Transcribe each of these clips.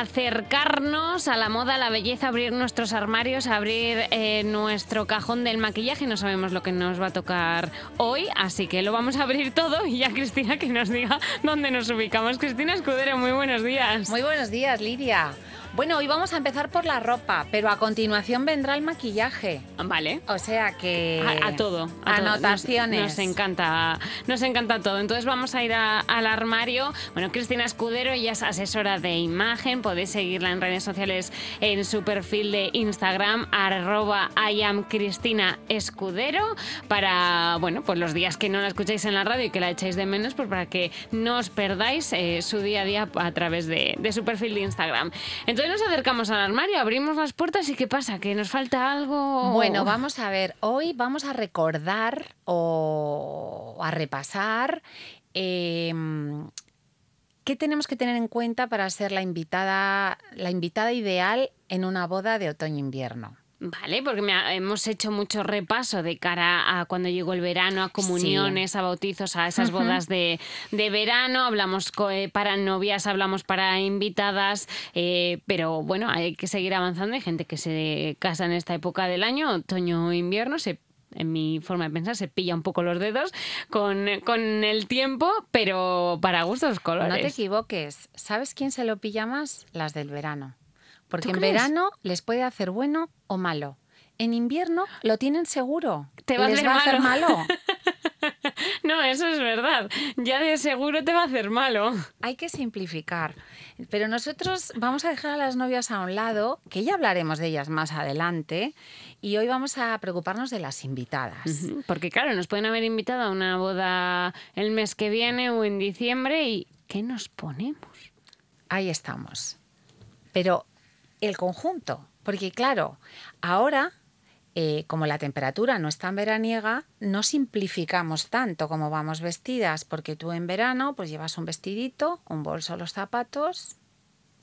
acercarnos a la moda, a la belleza, abrir nuestros armarios, abrir eh, nuestro cajón del maquillaje. No sabemos lo que nos va a tocar hoy, así que lo vamos a abrir todo y ya Cristina que nos diga dónde nos ubicamos. Cristina Escudero, muy buenos días. Muy buenos días, Lidia. Bueno, hoy vamos a empezar por la ropa, pero a continuación vendrá el maquillaje. Vale. O sea que... A, todo. anotaciones. Nos, encanta, nos encanta todo. Entonces vamos a ir al armario. Bueno, Cristina Escudero, ella es asesora de imagen. Podéis seguirla en redes sociales en su perfil de Instagram, arroba I Escudero, para, bueno, pues los días que no la escucháis en la radio y que la echáis de menos, pues para que no os perdáis eh, su día a día a través de, de su perfil de Instagram. Entonces, nos acercamos al armario, abrimos las puertas y ¿qué pasa? ¿Que nos falta algo? Bueno, vamos a ver. Hoy vamos a recordar o a repasar em, qué tenemos que tener en cuenta para ser la invitada, la invitada ideal en una boda de otoño-invierno. Vale, porque me hemos hecho mucho repaso de cara a cuando llegó el verano, a comuniones, a bautizos, a esas bodas de, de verano. Hablamos eh, para novias, hablamos para invitadas, eh, pero bueno, hay que seguir avanzando. Hay gente que se casa en esta época del año, otoño o invierno, en mi forma de pensar, se pilla un poco los dedos con, con, el tiempo, pero para gustos colores. No te equivoques. ¿Sabes quién se lo pilla más? Las del verano porque en verano les puede hacer bueno o malo. En invierno lo tienen seguro. Te va, a, hacer malo. No, eso es verdad. Ya de seguro te va a hacer malo. Hay que simplificar. Pero nosotros vamos a dejar a las novias a un lado, que ya hablaremos de ellas más adelante. Y hoy vamos a preocuparnos de las invitadas. Porque claro, nos pueden haber invitado a una boda el mes que viene o en diciembre y ¿qué nos ponemos? Ahí estamos. Pero el conjunto, porque claro, ahora eh, como la temperatura no es tan veraniega, no simplificamos tanto como vamos vestidas, porque tú en verano pues llevas un vestidito, un bolso, los zapatos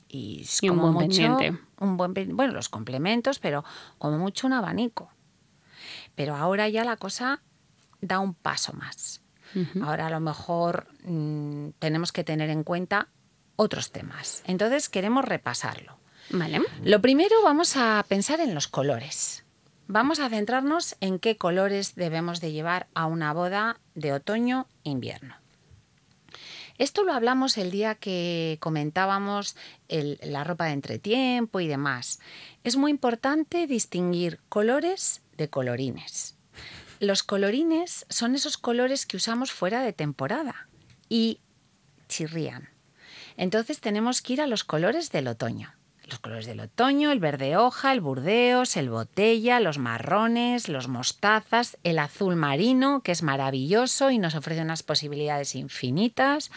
y, como un buen mucho, Un buen, bueno, los complementos, pero como mucho un abanico. Pero ahora ya la cosa da un paso más. Ahora a lo mejor mm, tenemos que tener en cuenta otros temas. Entonces queremos repasarlo. Lo primero vamos a pensar en los colores. Vamos a centrarnos en qué colores debemos de llevar a una boda de otoño-invierno. Esto lo hablamos el día que comentábamos la ropa de entretiempo y demás. Es muy importante distinguir colores de colorines. Los colorines son esos colores que usamos fuera de temporada y chirrían. Entonces tenemos que ir a los colores del otoño los colores del otoño, el verde hoja, el burdeos, el botella, los marrones, los mostazas, el azul marino, que es maravilloso y nos ofrece unas posibilidades infinitas.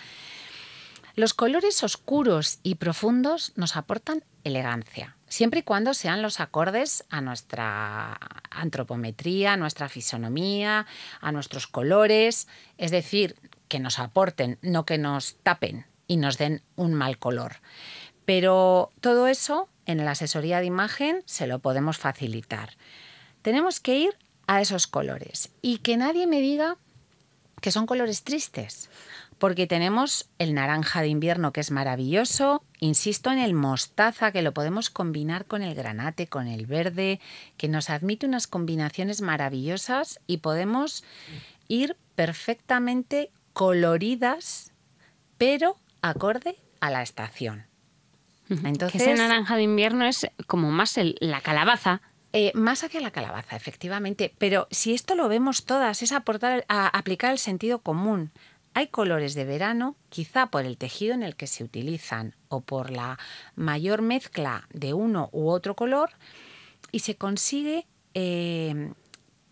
Los colores oscuros y profundos nos aportan elegancia, siempre y cuando sean los acordes a nuestra antropometría, a nuestra fisonomía, a nuestros colores, es decir, que nos aporten, no que nos tapen y nos den un mal color. Pero todo eso en la asesoría de imagen se lo podemos facilitar. Tenemos que ir a esos colores y que nadie me diga que son colores tristes, porque tenemos el naranja de invierno que es maravilloso, insisto en el mostaza que lo podemos combinar con el granate, con el verde, que nos admite unas combinaciones maravillosas y podemos ir perfectamente coloridas, pero acorde a la estación. Entonces, que ese naranja de invierno es como más la calabaza. Eh, más hacia la calabaza, efectivamente. Pero si esto lo vemos todas, es aportar, a aplicar el sentido común. Hay colores de verano, quizá por el tejido en el que se utilizan o por la mayor mezcla de uno u otro color, y se consigue eh,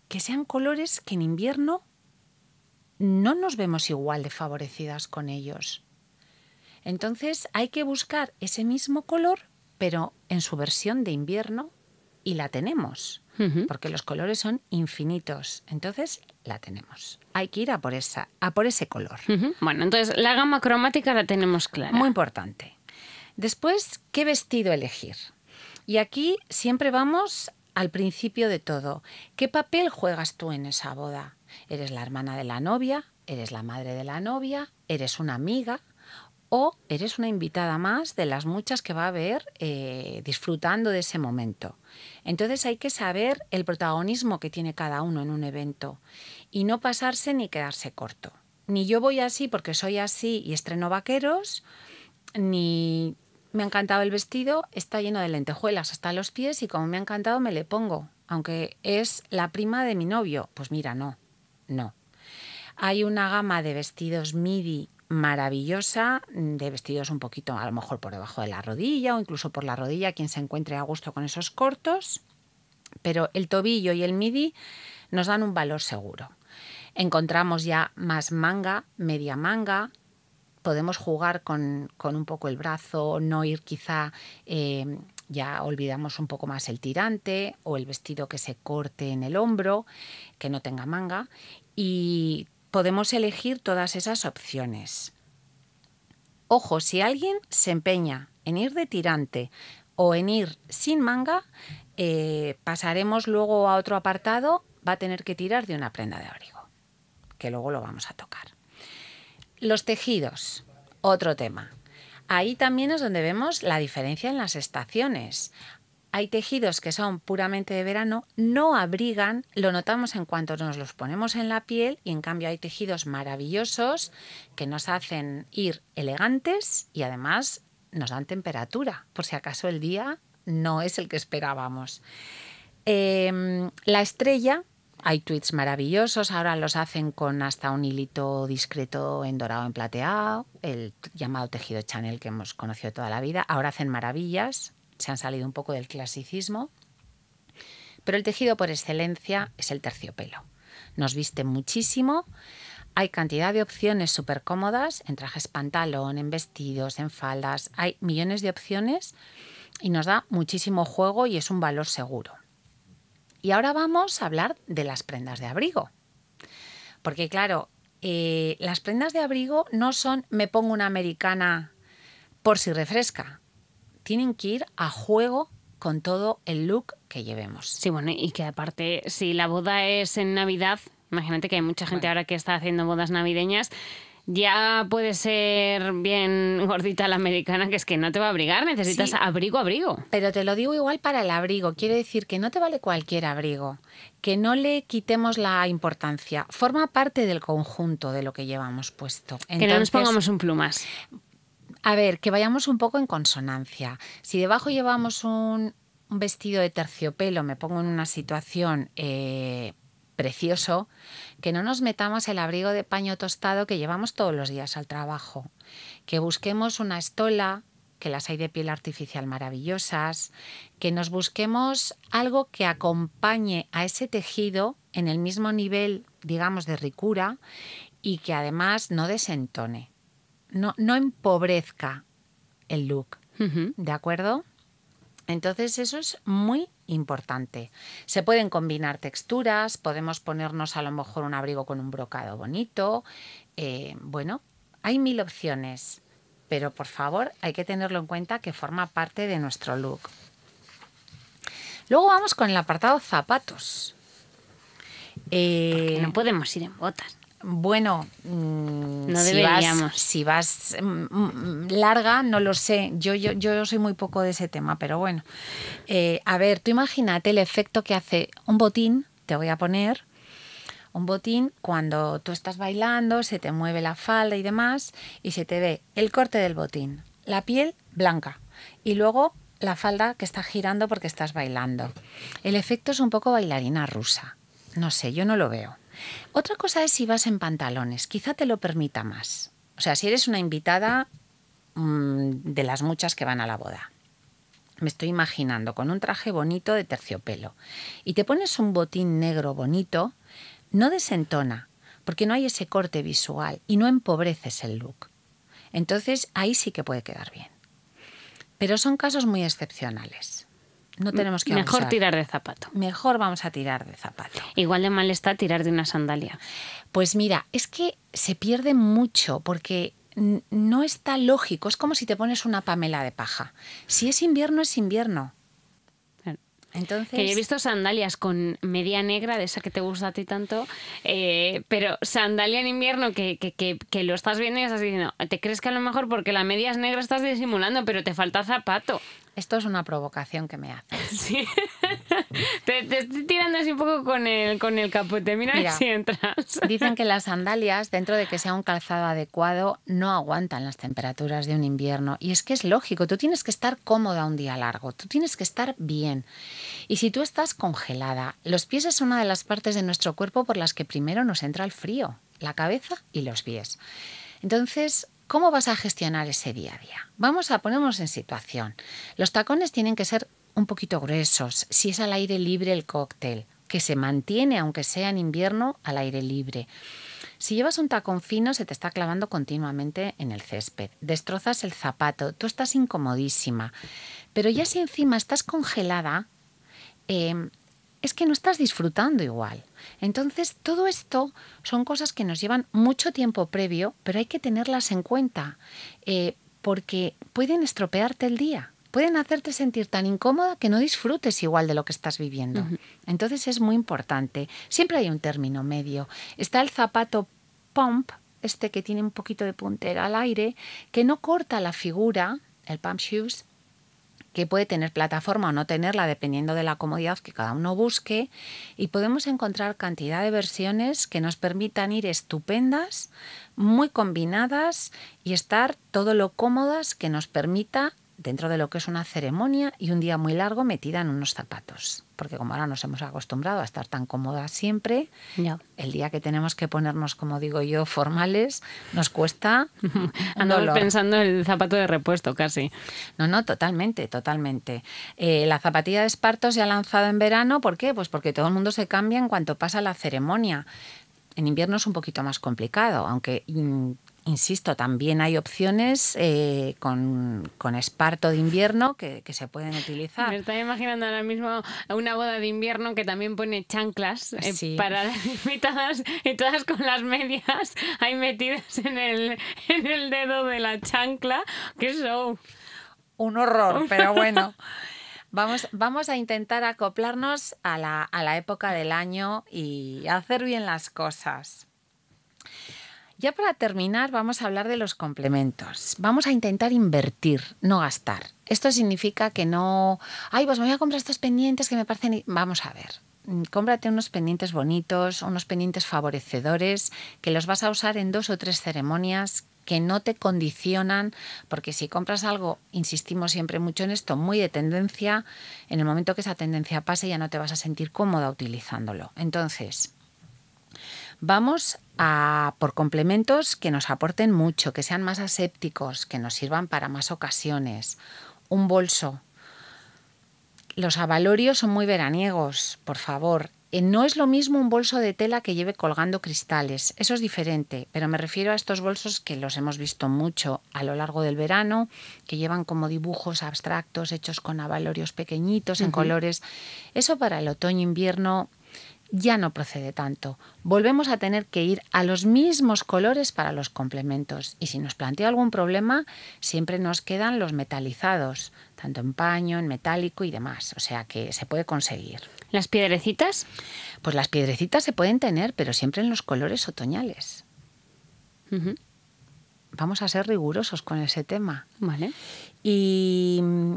que sean colores que en invierno no nos vemos igual de favorecidas con ellos. Entonces hay que buscar ese mismo color, pero en su versión de invierno, y la tenemos, porque los colores son infinitos. Entonces la tenemos. Hay que ir a por, a por ese color. Bueno, entonces la gama cromática la tenemos clara. Muy importante. Después, ¿qué vestido elegir? Y aquí siempre vamos al principio de todo. ¿Qué papel juegas tú en esa boda? ¿Eres la hermana de la novia? ¿Eres la madre de la novia? ¿Eres una amiga? o eres una invitada más de las muchas que va a haber eh, disfrutando de ese momento. Entonces hay que saber el protagonismo que tiene cada uno en un evento y no pasarse ni quedarse corto. Ni yo voy así porque soy así y estreno vaqueros, ni me ha encantado el vestido, está lleno de lentejuelas hasta los pies y como me ha encantado me le pongo, aunque es la prima de mi novio. Pues mira, no, no. Hay una gama de vestidos MIDI maravillosa de vestidos un poquito a lo mejor por debajo de la rodilla o incluso por la rodilla, quien se encuentre a gusto con esos cortos, pero el tobillo y el midi nos dan un valor seguro. Encontramos ya más manga, media manga, podemos jugar con, un poco el brazo, no ir quizá... Em, ya olvidamos un poco más el tirante o el vestido que se corte en el hombro, que no tenga manga, y podemos elegir todas esas opciones. Ojo, si alguien se empeña en ir de tirante o en ir sin manga, eh, pasaremos luego a otro apartado, va a tener que tirar de una prenda de abrigo, que luego lo vamos a tocar. Los tejidos, otro tema. Ahí también es donde vemos la diferencia en las estaciones hay tejidos que son puramente de verano, no abrigan, lo notamos en cuanto nos los ponemos en la piel y en cambio hay tejidos maravillosos que nos hacen ir elegantes y además nos dan temperatura, por si acaso el día no es el que esperábamos. Em, la estrella, hay tweets maravillosos, ahora los hacen con hasta un hilito discreto en dorado, en plateado, el llamado tejido Chanel que hemos conocido toda la vida, ahora hacen maravillas se han salido un poco del clasicismo, pero el tejido por excelencia es el terciopelo. Nos viste muchísimo, hay cantidad de opciones súper cómodas en trajes pantalón, en vestidos, en faldas, hay millones de opciones y nos da muchísimo juego y es un valor seguro. Y ahora vamos a hablar de las prendas de abrigo. Porque claro, eh, las prendas de abrigo no son me pongo una americana por si refresca, tienen que ir a juego con todo el look que llevemos. Sí, bueno, y que aparte, si la boda es en Navidad, imagínate que hay mucha gente ahora que está haciendo bodas navideñas, ya puede ser bien gordita la americana, que es que no te va a abrigar, necesitas abrigo, abrigo. Pero te lo digo igual para el abrigo, quiere decir que no te vale cualquier abrigo, que no le quitemos la importancia, forma parte del conjunto de lo que llevamos puesto. que no nos pongamos un plumas. A ver, que vayamos un poco en consonancia. Si debajo llevamos un, vestido de terciopelo, me pongo en una situación eh, precioso, que no nos metamos el abrigo de paño tostado que llevamos todos los días al trabajo, que busquemos una estola, que las hay de piel artificial maravillosas, que nos busquemos algo que acompañe a ese tejido en el mismo nivel, digamos, de ricura y que además no desentone no, empobrezca el look. ¿De acuerdo? Entonces eso es muy importante. Se pueden combinar texturas, podemos ponernos a lo mejor un abrigo con un brocado bonito. Eh, bueno, hay mil opciones, pero por favor hay que tenerlo en cuenta que forma parte de nuestro look. Luego vamos con el apartado zapatos. Eh, no podemos ir en botas. Bueno, mm, si vas, mm, mm, larga, no lo sé. Yo, yo, soy muy poco de ese tema, pero bueno. Eh, a ver, tú imagínate el efecto que hace un botín, te voy a poner, un botín cuando tú estás bailando, se te mueve la falda y demás, y se te ve el corte del botín, la piel blanca, y luego la falda que está girando porque estás bailando. El efecto es un poco bailarina rusa. No sé, yo no lo veo. Otra cosa es si vas en pantalones, quizá te lo permita más. O sea, si eres una invitada mm, de las muchas que van a la boda. Me estoy imaginando con un traje bonito de terciopelo y te pones un botín negro bonito, no desentona, porque no hay ese corte visual y no empobreces el look. Entonces ahí sí que puede quedar bien. Pero son casos muy excepcionales. No tenemos que Mejor tirar de zapato. Mejor vamos a tirar de zapato. Igual de mal está tirar de una sandalia. Pues mira, es que se pierde mucho porque no está lógico. Es como si te pones una pamela de paja. Si es invierno, es invierno. Entonces... Que yo he visto sandalias con media negra, de esa que te gusta a ti tanto, eh, pero sandalia en invierno que, que, que, lo estás viendo y estás diciendo, te crees que a lo mejor porque la media es negra estás disimulando, pero te falta zapato. Esto es una provocación que me haces. Sí. te, estoy tirando así un poco con el, con el capote. Mira, Mira si entras. dicen que las sandalias, dentro de que sea un calzado adecuado, no aguantan las temperaturas de un invierno. Y es que es lógico. Tú tienes que estar cómoda un día largo. Tú tienes que estar bien. Y si tú estás congelada, los pies es una de las partes de nuestro cuerpo por las que primero nos entra el frío, la cabeza y los pies. Entonces, ¿Cómo vas a gestionar ese día a día? Vamos a ponernos en situación. Los tacones tienen que ser un poquito gruesos, si es al aire libre el cóctel, que se mantiene, aunque sea en invierno, al aire libre. Si llevas un tacón fino, se te está clavando continuamente en el césped. Destrozas el zapato, tú estás incomodísima. Pero ya si encima estás congelada, eh, es que no estás disfrutando igual. Entonces, todo esto son cosas que nos llevan mucho tiempo previo, pero hay que tenerlas en cuenta, eh, porque pueden estropearte el día, pueden hacerte sentir tan incómoda que no disfrutes igual de lo que estás viviendo. Entonces, es muy importante. Siempre hay un término medio. Está el zapato pump, este que tiene un poquito de puntera al aire, que no corta la figura, el pump shoes, que puede tener plataforma o no tenerla dependiendo de la comodidad que cada uno busque y podemos encontrar cantidad de versiones que nos permitan ir estupendas, muy combinadas y estar todo lo cómodas que nos permita dentro de lo que es una ceremonia y un día muy largo metida en unos zapatos. Porque como ahora nos hemos acostumbrado a estar tan cómodas siempre, el día que tenemos que ponernos, como digo yo, formales, nos cuesta. ando pensando en el zapato de repuesto casi. No, no, totalmente, totalmente. Eh, la zapatilla de esparto se ha lanzado en verano, ¿por qué? Pues porque todo el mundo se cambia en cuanto pasa la ceremonia. En invierno es un poquito más complicado, aunque mm, insisto, también hay opciones eh, con, esparto de invierno que, se pueden utilizar. Me estoy imaginando ahora mismo una boda de invierno que también pone chanclas eh, para las invitadas y todas con las medias ahí metidas en el, en el dedo de la chancla. ¡Qué show! Un horror, pero bueno. Vamos, vamos, a intentar acoplarnos a la, a la época del año y hacer bien las cosas. Ya para terminar, vamos a hablar de los complementos. Vamos a intentar invertir, no gastar. Esto significa que no, ay, pues me voy a comprar estos pendientes que me parecen... Vamos a ver, mm, cómprate unos pendientes bonitos, unos pendientes favorecedores, que los vas a usar en dos o tres ceremonias que no te condicionan, porque si compras algo, insistimos siempre mucho en esto, muy de tendencia, en el momento que esa tendencia pase ya no te vas a sentir cómoda utilizándolo. Entonces, vamos por complementos que nos aporten mucho, que sean más asépticos, que nos sirvan para más ocasiones. Un bolso. Los avalorios son muy veraniegos, por favor. Eh, no es lo mismo un bolso de tela que lleve colgando cristales, eso es diferente, pero me refiero a estos bolsos que los hemos visto mucho a lo largo del verano, que llevan como dibujos abstractos hechos con avalorios pequeñitos en colores. Eso para el otoño-invierno ya no procede tanto. Volvemos a tener que ir a los mismos colores para los complementos y si nos plantea algún problema siempre nos quedan los metalizados, tanto en paño, en metálico y demás, o sea que se puede conseguir. ¿Las piedrecitas? Pues las piedrecitas se pueden tener, pero siempre en los colores otoñales. Vamos a ser rigurosos con ese tema. Vale. Y mm,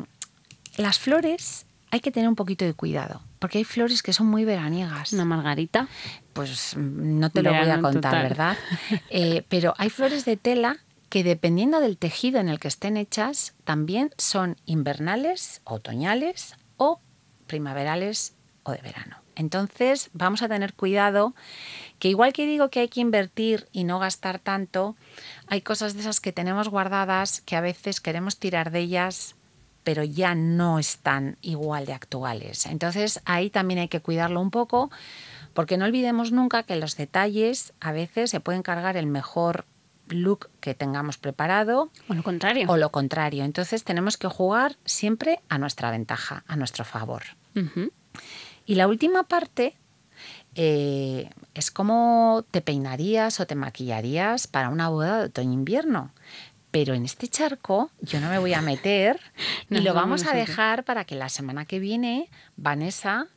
las flores hay que tener un poquito de cuidado, porque hay flores que son muy veraniegas. ¿Una margarita? Pues mm, no te lo voy a contar, ¿verdad? Eh, pero hay flores de tela que dependiendo del tejido en el que estén hechas, también son invernales, otoñales o primaverales o de verano. Entonces vamos a tener cuidado que igual que digo que hay que invertir y no gastar tanto, hay cosas de esas que tenemos guardadas que a veces queremos tirar de ellas pero ya no están igual de actuales. Entonces ahí también hay que cuidarlo un poco, porque no olvidemos nunca que los detalles a veces se pueden cargar el mejor look que tengamos preparado. O lo contrario. O lo contrario. Entonces tenemos que jugar siempre a nuestra ventaja, a nuestro favor. Y la última parte eh, es cómo te peinarías o te maquillarías para una boda de otoño-invierno pero en este charco yo no me voy a meter y lo vamos a dejar para que la semana que viene Vanessa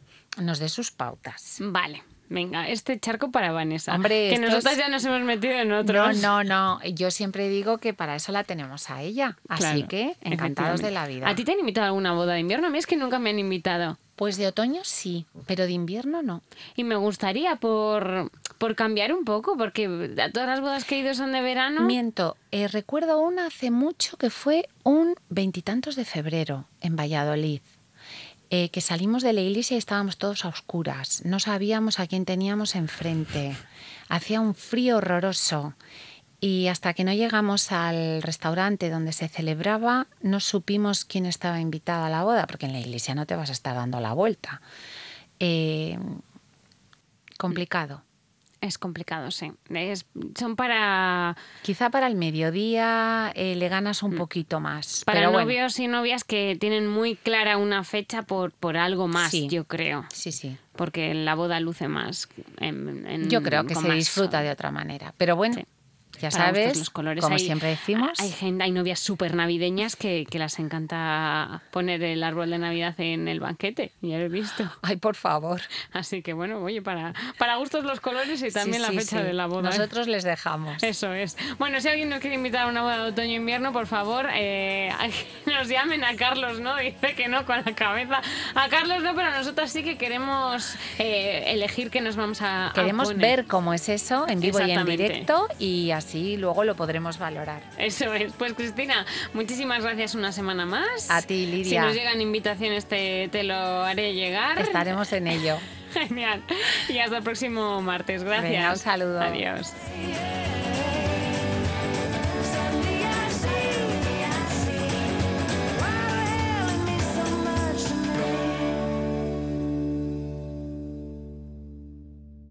nos dé sus pautas. Vale. Venga, este charco para Vanessa. Hombre, que nosotras ya nos hemos metido en otros. No, no, Yo siempre digo que para eso la tenemos a ella. Así que encantados de la vida. ¿A ti te han invitado a alguna boda de invierno? A mí es que nunca me han invitado. Pues de otoño sí, pero de invierno no. Y me gustaría por, por cambiar un poco, porque todas las bodas que he ido son de verano. Miento, eh, recuerdo una hace mucho que fue un veintitantos de febrero en Valladolid. Eh, que salimos de la iglesia y estábamos todos a oscuras. No sabíamos a quién teníamos enfrente. Hacía un frío horroroso. Y hasta que no llegamos al restaurante donde se celebraba, no supimos quién estaba invitada a la boda, porque en la iglesia no te vas a estar dando la vuelta. Eh, complicado. Es complicado, sí. son para... Quizá para el mediodía eh, le ganas un mm. poquito más. Para novios y novias que tienen muy clara una fecha por, por algo más, yo creo. Sí, sí. Porque la boda luce más. yo creo que se disfruta de otra manera. Pero bueno, ya sabes, los colores. como siempre decimos. Hay, gente, hay novias súper navideñas que, que, las encanta poner el árbol de Navidad en el banquete, ya lo he visto. Ay, por favor. Así que bueno, oye, para, para gustos los colores y también la fecha de la boda. Nosotros les dejamos. Eso es. Bueno, si alguien nos quiere invitar a una boda de otoño-invierno, e por favor, eh, nos llamen a Carlos, ¿no? Dice que no con la cabeza. A Carlos no, pero nosotros sí que queremos eh, elegir que nos vamos a... Queremos ver cómo es eso en vivo y en directo y Sí, luego lo podremos valorar. Eso es. Pues Cristina, muchísimas gracias una semana más. A ti, Lidia. Si nos llegan invitaciones este te, lo haré llegar. Estaremos en ello. Genial. Y hasta el próximo martes. Gracias. un saludo. Adiós.